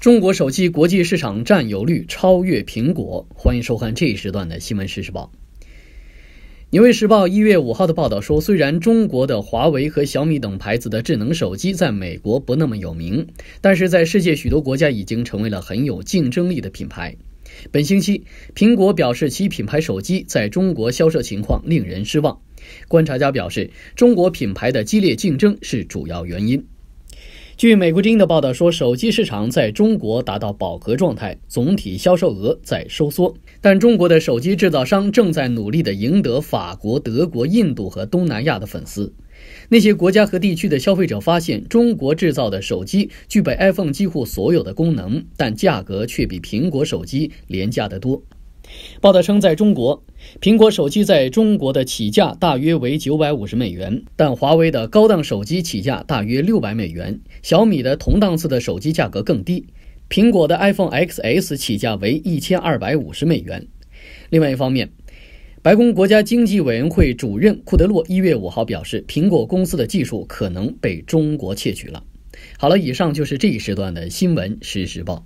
中国手机国际市场占有率超越苹果。欢迎收看这一时段的《新闻时事报》。《纽约时报》一月五号的报道说，虽然中国的华为和小米等牌子的智能手机在美国不那么有名，但是在世界许多国家已经成为了很有竞争力的品牌。本星期，苹果表示其品牌手机在中国销售情况令人失望。观察家表示，中国品牌的激烈竞争是主要原因。据《美国音的报道说，手机市场在中国达到饱和状态，总体销售额在收缩。但中国的手机制造商正在努力地赢得法国、德国、印度和东南亚的粉丝。那些国家和地区的消费者发现，中国制造的手机具备 iPhone 几乎所有的功能，但价格却比苹果手机廉价得多。报道称，在中国，苹果手机在中国的起价大约为九百五十美元，但华为的高档手机起价大约六百美元，小米的同档次的手机价格更低。苹果的 iPhone XS 起价为一千二百五十美元。另外一方面，白宫国家经济委员会主任库德洛一月五号表示，苹果公司的技术可能被中国窃取了。好了，以上就是这一时段的新闻实时报。